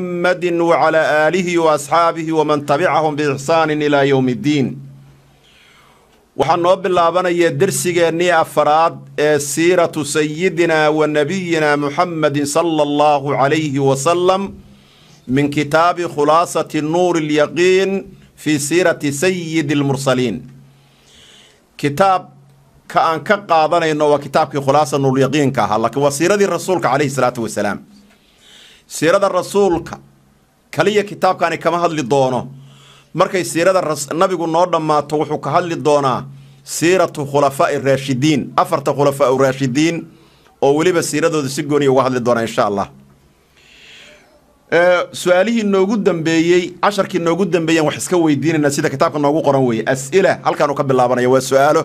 محمد وعلى آله وأصحاabه وmaن تبcهم بإحsaan إlى yوم الdiin waxaa noo bilaabanaya dersigeennii afaraad ee siiratu sayidina wa nabiyina muxamadi salى اllahu عalayhi wasalam min kitaabi khulaasaةi nuur اlyaqiin fii siirati sayidi اlmursaliin kitaabka aan ka qaadanayno waa kitaabkii khulaasa nuuryaqiinka ahaa laakiin waa siiradii rasuulka calayhi الsalaaةu wasalaam siirada rasuulka kaliya kitaabkani kama hadli doono markay siirada nabigu noo dhammaato wuxuu ka hadli doonaa siiratu khulafaa'i raashidiin afarta khulafaau raashidiin oo weliba siiradooda si gooniya uga hadli doonaa insha allah su-aalihii noogu dambeeyey casharkii noogu dambeeyan wax iska weydiinayna sida kitaabka noogu qoran weeye as'ila halkaanu ka bilaabanaya waa su-aalo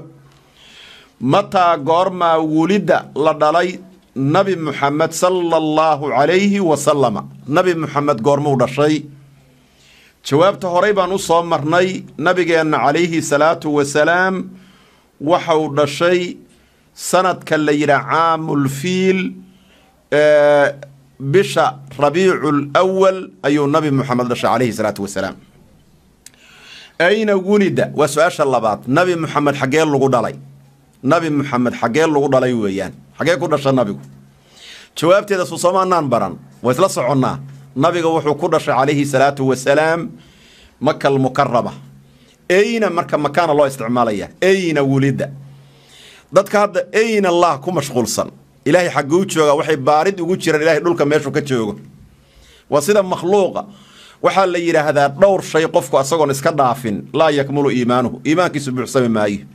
mataa goormaa wulidda la dhalay nabi muxamed sala allahu calayhi wasalama nabi muxamed goormuu dhashay jawaabta horay baan u soo marnay nabigeenna calayhi salaatu wasalaam waxa uu dhashay sanadka la yidhaah caamulfiil bisha rabiicu lwal ayuu nabi muxamed dhashay calayhi salaatu wasalaam ayna wulida waa su-aasha labaad nabi muxamed xaggee lagu dhalay nabi muxamed xaggee lagu dhalay weeyaan xaggee ku dhasha nabigu jawaabteeda suusamaanaan baran waa isla soconnaa nabiga wuxuu ku dhashay calayhi salaatu wasalaam maka almukarama eyna marka makaana loo isticmaalaya eyna wulida dadka hadda eyna allah ku mashquulsan ilaahay xagguu jooga waxay baarid ugu jiraan ilaahay dhulka meeshuu ka joogo waa sida makhluuqa waxaa la yidhaahdaa dhowr shay qofku asagoon iska dhaafin laa yakmulu iimaanuhu iimaankiisu buuxsami maayo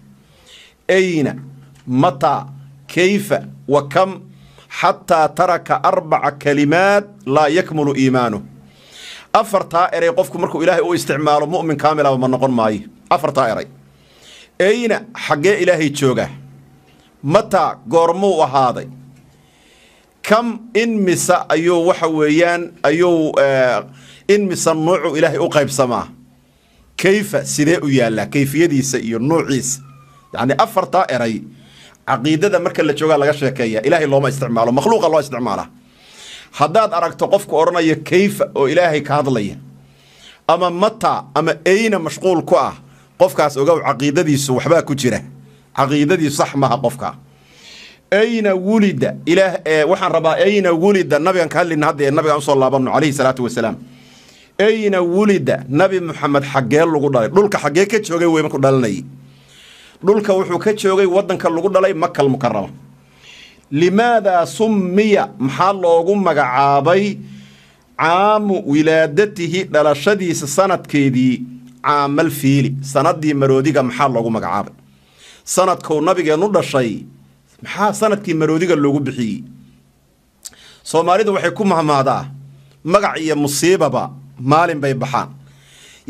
eyna mataa kayfa wa kam xataa taraka arbaca kalimaat laa yakmulu iimaanu afartaa eray qofku markuu ilaahay u isticmaalo mu'min kaamilaba ah ma noqon maayo afartaa eray eyna xaggee ilaahay joogaa mataa goormuu ahaaday kam inmisa ayuu waxa weeyaan ayuu eh, inmisa nuucu ilaahay u qaybsamaa kayfa sidee u yaallaa kayfiyadiisa iyo nuuciisa yacnii afartaa eray caqiidada marka la joogaa laga sheekeeya ilaahay looma isticmaalo makhluuqa loo isticmaala haddaad aragto qofku odhanaya kayfa oo ilaahay ka hadlaya ama mata ama eyna mashquul ku ah qofkaas ogow caqiidadiisu waxbaa ku jira caqiidadii sax maha qofka ayna wulida waxaan rabaa ayna wulida nabigan ka hadlina hadda ee nabigaan usoo laabanno calayhi salaatu wasalaam ayna wulida nabi maxamed xaggee lagu dhalay dhulka xaggee ka joogay wey markuu dhalanayay dhulka wuxuu ka joogay wadanka lagu dhalay makal mukarama limaadaa summiya maxaa loogu magacaabay caamu wilaadatihi dhalashadiisa sanadkeedii caamal fiili sanadii maroodiga maxaa loogu magacaabay sanadkuu nabigeenu dhashay maxaa sanadkii maroodiga loogu bixiyey soomaalidu waxay ku mahmaadaa magac iyo musiibaba maalin bay baxaan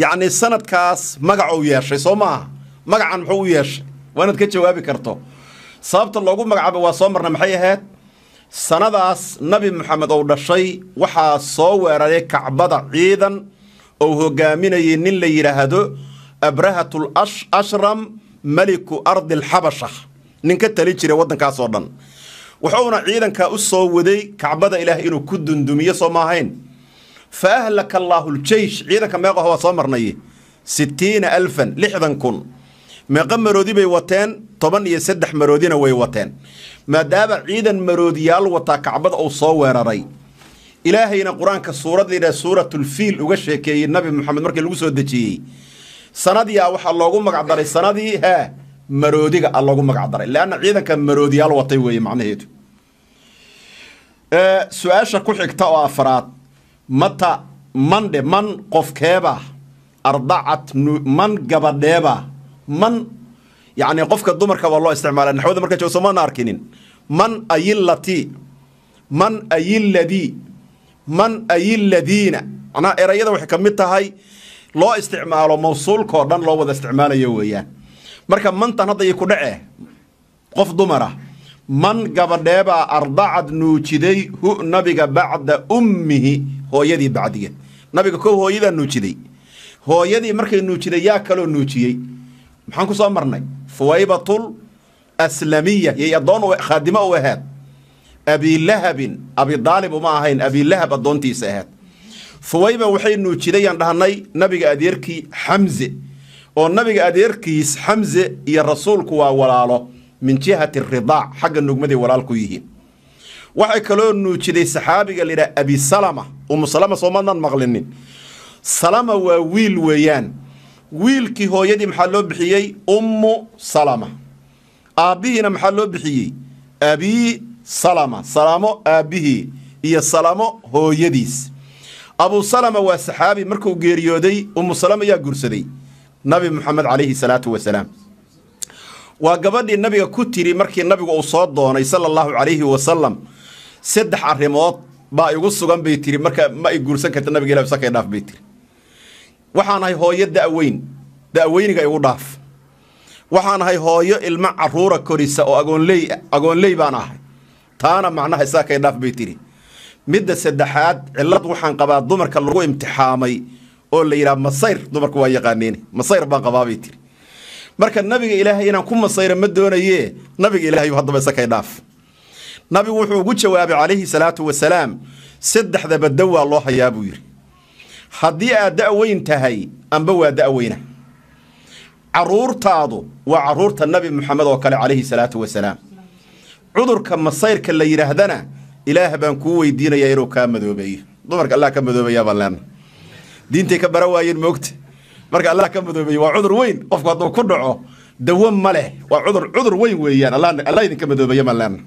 yacnii sanadkaas magacuu yeeshay soo maaha magacan muxuu u yeeshay waa inaad ka jawaabi karto sababta loogu magacaaba waa soo marna maxay ahayd sanadaas nabi maxamed ou dhashay waxaa soo weeraray kacbada ciidan oo hogaaminayay nin la yidhaahdo abrahatul ashram maliku ardi alxabasha nin ka tali jiray waddankaas dhan wuxuuna ciidankaa u soo waday kacbada ilaah inuu ku dundumiyo soo ma ahayn fa ahlaka allaahu ljeysh ciidanka meeqaho waa soo marnay sitiina alfan lixdan kun meeqa maroodi bay wateen toban iyo saddex maroodina way wateen maadaama ciidan maroodiyaal wataa kacbada uu soo weeraray ilaahayna qur-aanka suuradlayidha suuratulfiil uga sheekeeyey nabi moxamed markii lagu soo dejiyey sanadiia ah waxaa loogu magacdaray sanadii haa maroodiga a ah loogu magacdaray leanna ciidanka maroodiyaal watay weeye macnaheedu su-aasha ku xigta oo afraad mata mandhe man qofkeeba ardacat man gabadheeba man yani qofka dumarka waa loo isticmaala naxwada markaa joog somaana arkinin man ayilati man ayiladii man ayiladiina macnaha erayada waxay ka mid tahay loo isticmaalo mawsuulkao dhan loo wada isticmaalayo weeyaan marka mantan hadda ii ku dhace qof dumara ah, man gabadheebaa ardacad nuujiday hu nabiga bacda ummihi hooyadii bacdigeed nabiga kow hooyadaa nuujiday hooyadii markay nuujiday yaa kaloo nuujiyey maxaan ku soo marnay fuwaybatul aslamiya yay addoon khaadimo u ahayd abilahabin abidaalib uma ahayn abilahab addoontiisa ahayd fuwayba waxay nuujidayaan dhahnay nabiga adeerkii xamze oo nabiga adeerkiis xamse iyo rasuulku waa walaalo min jihati ridaac xagga nugmaday walaalku yihiin waxay kaloo nuujiday saxaabiga layidhaha abisalama umusalama soo madnaan maqlinin salama waa wiil weeyaan wiilkii hooyadii maxaa loo bixiyey ummu salama aabbihiina maxaa loo bixiyey abii salama salamo aabbihii iyo salamo hooyadiis abuu salama waa saxaabi markuu geeriyooday ummu salama yaa guursaday nabi muxamed calayhi salaatu wasalaam waa gabadhii nabiga ku tiri markii nabigu uu soo doonay sala allahu calayhi wasalam saddex arrimood baa igu sugan bay tiri marka ma i guursan karta nabiga ilahi sakay dhaaf bay tiri waxaanahay hooyo da'weyn da'weyniga igu dhaaf waxaanahay hooyo ilmo caruura korisa oo agoonley agoonley baan ahay taana macnaha saakay dhaaf bay tidhi midda saddexaad cillad waxaan qabaa dumarka lagu imtixaamay oo la yidhaha masayr dumarku waa yaqaaneen masayr baan qabaabay tiri marka nabiga ilaahay inaan ku masayra ma doonaye nabiga ilahayu haddaba isakay dhaaf nabigu wuxuu ugu jawaabay calayhi salaatu wasalaam saddexdaba daw loo hayaa buu yidhi haddii aad da'weyn tahay amba waa da'weyna caruurtaadu waa caruurta nabi moxamed oo kale calayhi salaatu wasalaam cudurka masayrka la yidhaahdana ilaah baan kuu weydiinayaa inuu kaa madoobeeyo dumarka allah ka madoobayaabaan leena diintay ka bara waayeen moogta marka allah ka madoobeeye waa cudur weyn qofku hadduu ku dhaco dawo ma leh waa cudur cudur weyn weeyaan allah idinka madoobeeye baan leena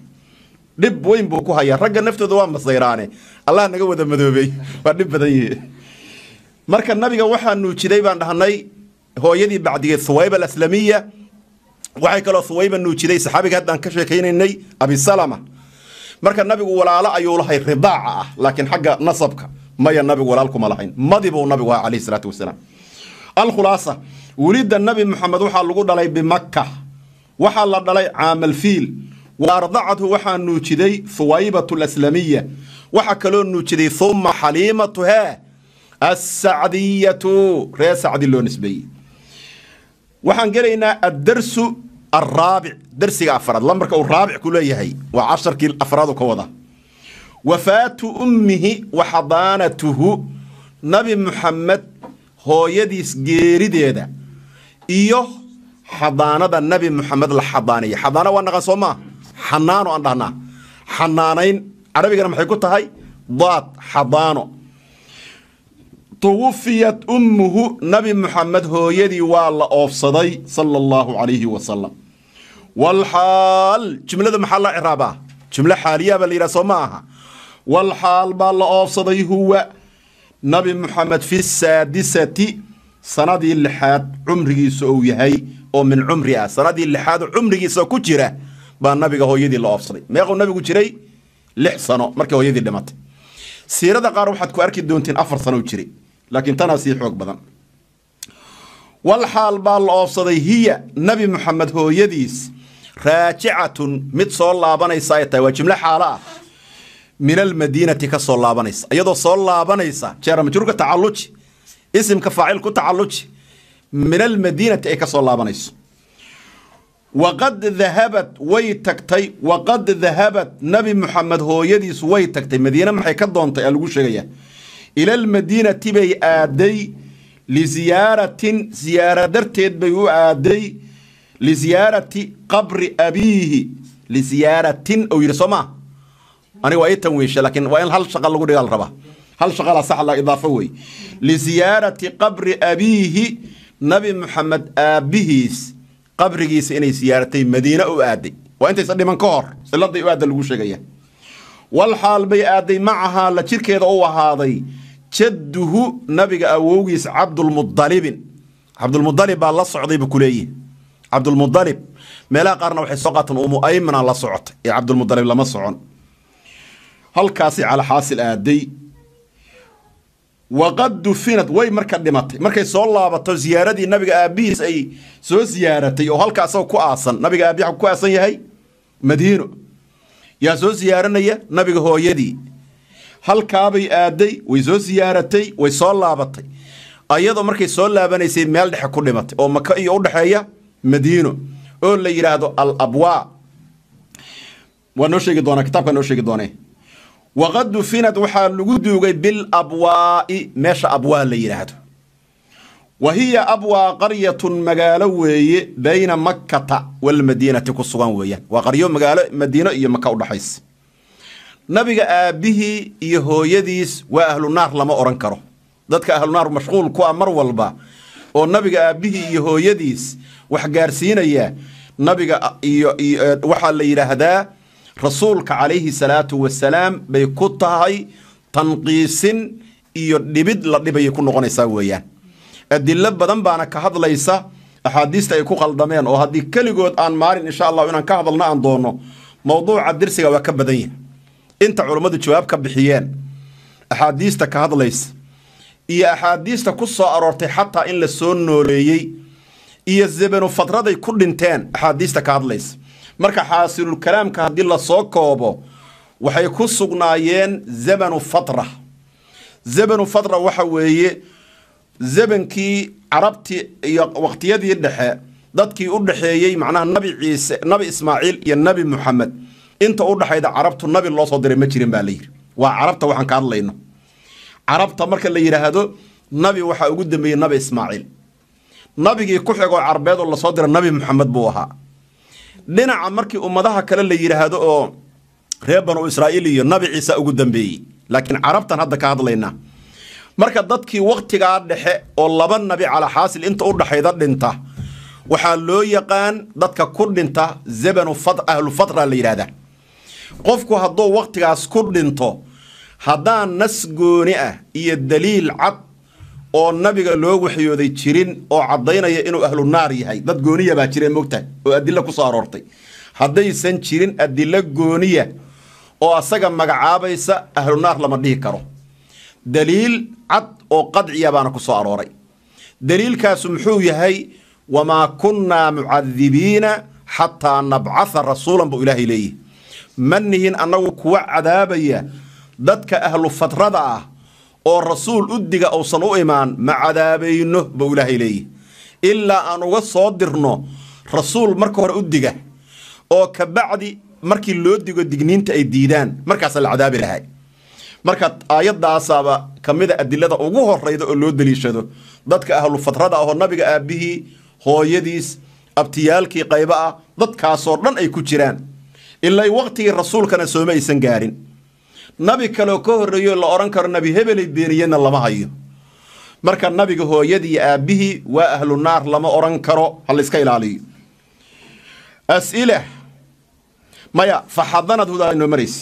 dhib weyn buu ku hayaa ragga naftooda waa masayraane eh. allah naga wada madoobeey waa dhib badan yihi marka nabiga waxaanu jiday baan dhahnay hooyadii bacdigeed huwayba alaslamiya waxay kaloo huwayba nuujiday saxaabiga haddaan ka sheekaynaynay abisalama marka nabigu walaalo ayuu lahay ridaaca ah laakiin xagga nasabka maya nabigu walaalkuma lahayn madi nabigu ahaa calayhi salaatu wasalaam alkhulaasa welidda nabi moxamed waxaa lagu dhalay bimaka waxaa la dhalay caamalfiil ardacadhu waxaa nuujiday huwaybat alaslamiya waxaa kaloo nuujiday uma xaliimatu hee asacdiyatu reer sacdi loo nisbeeyey waxaan gelaynaa addarsu alraabic darsiga afraad lambarka uu raabic ku leeyahay waa casharkii afraadu ka wada wafaatu ummihi wa xadaanatuhu nabi muxammed hooyadiis geerideeda iyo xadaanada nabi muxamed la xadaanaya xadaana waa naqan soo maa xanaano aan dhahnaa xanaanayn carabigana maxay ku tahay daad xadaano tuwufiyat ummuhu nabi muxamed hooyadii waa la oofsaday sala allahu calayhi wasalam walxaal jumlada maxaa la ciraabaa jumlo xaaliyaa baa la yidhaha soo ma aha walxaal baa la oofsaday huwa nabi muxamed fi saadisati sanadii lixaad cumrigiisa uu yahay oo min cumri ah sanadii lixaad cumrigiisa ku jira baa nabiga hooyadii la oofsaday meequu nabigu jiray lix sano markii hooyadii dhimatay siirada qaar waxaad ku arki doontiin afar sano u jiray laakiin tanaa sii xoog badan wal xaal baa la oofsaday hiya nabi moxamed hooyadiis raajicatun mid soo laabanaysa ay tahay waa jimle xaalo ah min almadiinati ka soo laabanaysa iyadoo soo laabanaysa jeera majruurka tacalluji isimka faacil ku tacalluji min almadiinati ay ka soo laabanayso waqad dahabat way tagtay waqad dahabat nabi moxamed hooyadiis way tagtay madiine maxay ka doontay aa lagu sheegayaa ila almadiinati bay aaday liziyaaratin ziyaara darteed bay u aaday liziyaarati qabri abiihi liziyaaratin ou yidhi soo maa aniga waa ii tanwiisha laakiin waa in hal shaqa lagu dhigaa la hal shaqala sax idaafo wey liziyaarati qabri abiihi nabi maxamed aabbihiis qabrigiisa inay siyaaratay madiina u aaday waa intaysan dhiman ka hor siladay u aadda lagu sheegaya wal bay aaday macahaa la jirkeeda u ahaaday jadduhu nabiga awowgiis cabdulmudalibin cabdulmualib baa la socday buu kuleeyihi cabdulmualib meelaha qaarna waxay soo umu aymana la socotay ee cabdulmualib lama socon halkaasi calxaasil aaday waqad dufinad way marka dhimatay markay soo laabato ziyaaradii nabiga aabihiis ay soo siyaaratay oo halka asagoo ku aasan nabiga aabihi ku aasan yahay madiino yaa soo ziyaaranaya nabiga hooyadii halkaabay aaday way soo siyaaratay way soo laabatay ayadoo markay soo laabanaysay meel dhexe ku dhimatay oo maka iyo udhexeeya madiino oo la yidhaahdo al abwaa waa noo sheegi doonaa kitaabkaa noo sheegi doonee waqad dufinad waxaa lagu duugay bil abwaa'i meesha abwaa la yidhaahdo wa hiya abwaa qaryatun magaalo weeye bayna makkata walmadiinati ku sugan weeyaan waa qaryo magaalo madiino iyo maka udhexaysa nabiga aabbihii iyo hooyadiis waa ahlunaar lama oran karo dadka ahlunaar mashquul ku a ah mar walba oo nabiga aabbihii iyo hooyadiis wax gaarsiinaya nabiga waxaa la yidhaahdaa rasuulka calayhi salaatu wasalaam bay ku tahay tanqiisin iyo dhibid la dhibay ku noqonaysaa weeyaan adilo badan baana ka hadlaysa axaadiista ay ku qaldameen oo haddii keligood aan maalin insha allah inaan ka hadalno aan doonno mawduuca dirsiga waa ka badan yahay inta culummadu jawaab ka bixiyeen axaadiista ka hadlaysa iyo axaadiista ku soo aroortay xataa in la soo nooleeyey iyo zabanu fatraday ku dhinteen axaadiista ka hadlaysa marka xaasirulkalaamka haddii lasoo koobo waxay ku sugnaayeen zamanu fatra zamanu fatra waxa weeye zamankii carabtii iyo waqtiyadii dhexe dadkii u dhexeeyey macnaha nabi ciise nabi ismaaciil iyo nabi muxamed inta u dhaxayda carabtu nabi loo soo diray ma jirin baa layidhi waa carabta waxaan ka hadlayno carabta marka la yidhaahdo nabi waxaa ugu dambeeyey nabi ismaaciil nabigii ku xigoo carbeed oo lasoo dira nabi maxamed buu ahaa dhinaca markii ummadaha kale la yidhaahdo oo reer banu israa'iil iyo nabi ciisa ugu dambeeyey laakiin carabtan hadda ka hadlaynaa marka dadkii wakhtigaa dhexe oo laba nabi calaa xaasil inta u dhaxayda dhinta waxaa loo yaqaan dadka ku dhinta zebanu ahlu fatra la yidhaahdaa qofku hadduu wakhtigaas ku dhinto haddaan nas gooni ah iyo daliil cad oo nabiga loo waxyooday jirin oo caddaynaya inuu ahlunaar yahay dad gooniya baa jireen mogtahay oo adilo ku soo aroortay haddaysan jirin adilo gooniya oo asaga magacaabaysa ahlunaar lama dhihi karo daliil cad oo qadciya baana ku soo arooray daliilkaasu muxuu yahay wamaa kunnaa mucadibiina xataa nabcaa rasuulan buu ilaahay leeyihi ma nihin annagu kuwa cadaabaya dadka ahlu fatrada ah oo rasuul u diga uusan u imaan ma cadaabayno buu ilaahay leeyihi ilaa aan uga soo dirno rasuul marka hore u diga oo kabacdi markii loo digo digniinta ay diidaan markaasa la cadaabi lahay marka aayadaasaaba ka mida adilada ugu horayda oo loo deliishado dadka ahlu fatrada ahoo nabiga aabbihii hooyadiis abtiyaalkii qaybo ah dadkaasoo dhan ay ku jiraan ilay waqtigii rasuulkana sooma aysan gaarin nabi kaleo ka horreeyo la odhan karo nabi hebelay beeniyeenna lama hayo marka nabiga hooyadii aabbihii waa ahlu naar lama odhan karo ha layska ilaaliyo as'ila maya faxadanadhu noo maraysa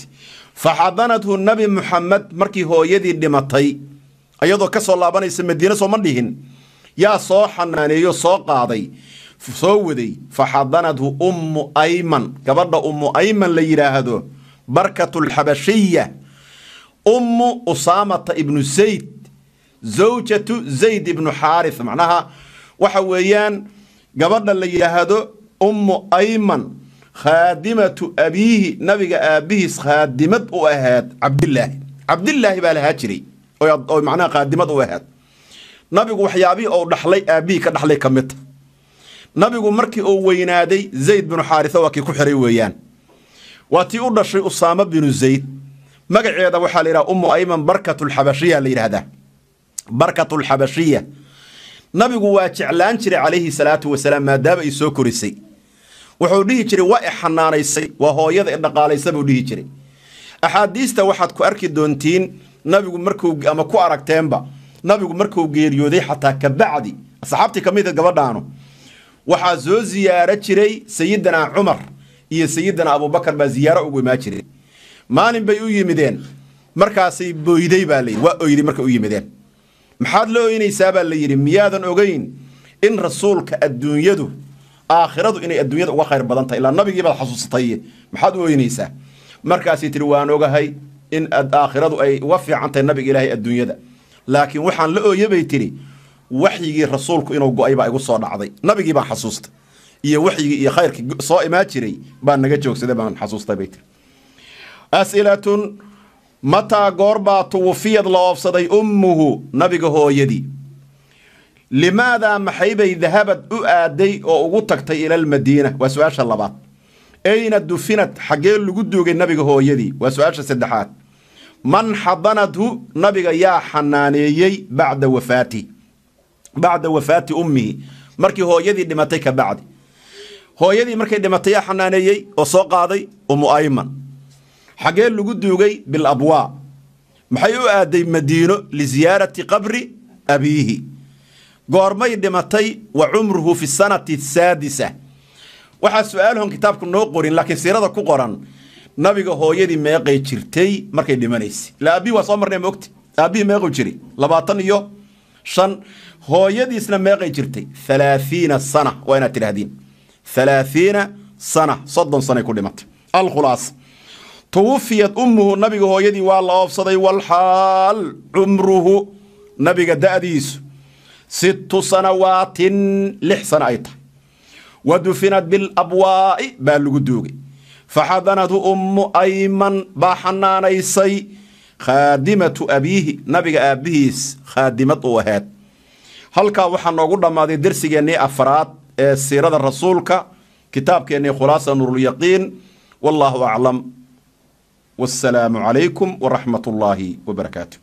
faxadanadhu nabi muxamed markii hooyadii dhimatay ayadoo ka soo laabanaysa madiina sooma dhihin yaa soo xanaaneeyo soo qaaday soo waday faxadanathu ummu ayman gabadha ummu ayman la yidhaahdo barkatulxabashiya ummu usaamata ibnu zayd zawjatu zayd ibnu xaaris macnaha waxa weeyaan gabadha la yidhaahdo ummu ayman khaadimatu abiihi nabiga aabbihiis khaadimad u ahaad cabdilaahi cabdilaahi baa lahaa jiray oo macnaha khaadimad u ahaad nabigu waxyaabihii ou dhaxlay aabbihii ka dhaxlay ka midta nabigu markii uu weynaaday zayd binu xaarisa waa kii ku xihay weeyaan waa tii u dhashay usaama binu zayd magaceeda waxaa la yidhaha umu ayman barkatulxabashiya la yidhaahdaa barkatulxabashiya nabigu waa jeclaan jiray calayhi salaatu wasalaam maadaama ay soo korisay wuxuu dhihi jiray waa i waa hooyada i dhaqaalaysa buu dhihi jiray axaadiista waxaad ku arki doontiin nabigu marku ama ku aragteenba nabigu markuu geeriyooday xataa ka asxaabtii ka mida gabadhaanu waxaa soo ziyaaro jiray sayidina cumar iyo sayidina abuubakar baa ziyaaro ugu imaa jiray maalin bay u yimideen markaasay booyday baa layidhi waa oyday markay u yimideen maxaad la ooynaysaa baa la yidhi miyaadan ogeyn in rasuulka adduunyadu aakhiradu inay adduunyada uga khayr badan tahay ilaa nabigiibaad xasuusatay maxaad u ooynaysaa markaasay tihi waan ogahay in aakhiradu ay uga fiican tahay nabiga ilaahay adduunyada laakiin waxaan la ooyabay tidhi waxyigii rasuulku inuu go-ay baa igu soo dhacday nabigii baan xasuusta iyo waxyigii iyo khayrkii soo imaan jiray baan naga joogsaday baan xasuustay bay tiri as'ilatun mataa goorbaa tuwufiyad la oofsaday ummuhu nabiga hooyadii limaadaa maxay bay dahabad u aaday oo ugu tagtay ilalmadiina waa su-aasha labaad ayna dufinad xaggee lagu duugay nabiga hooyadii waa su-aasha saddexaad man xadanadhu nabiga yaa xanaaneeyey bacda wafaatih bacda wafaati ummihi markii hooyadii dhimatay ka bacdi hooyadii markay dhimatay xanaaneeyey oo soo qaaday umu ayman xaggee lagu duugay bilabwaa maxay u aaday madiino liziyaarati qabri abiihi goormay dhimatay wa cumruhu fi sanati saadisa waxaa su-aalhon kitaabku noo qorin laakiin siirada ku qoran nabiga hooyadii meeqay jirtay markay dhimanaysa ilaa abihi waa soo marnay mogta aabihii meequ jiri labaatan iyo shan hooyadiisna meeqay jirtay alaaiina sana waa inaad tidhaahdiin alaaiina sana soddon sanay ku dhimatay alkhulaas tuwufiyad ummuhu nabiga hooyadii waa la oofsaday walxaal cumruhu nabiga da'diisu sittu sanawaatin lix sana ay tahay wa dufinad bilabwaa'i baa lagu duugay faxadanathu ummu ayman baa xanaanaysay khaadimatu abiihi nabiga aabihiis khaadimad uu ahaad halkaa waxaa noogu dhammaaday dersigeennii afraad ee siirada rasuulka kitaabkeennii khulaasa nuurulyaqiin wallaahu aclam wasalaamu calaykum waraxmat ullaahi wabarakaatu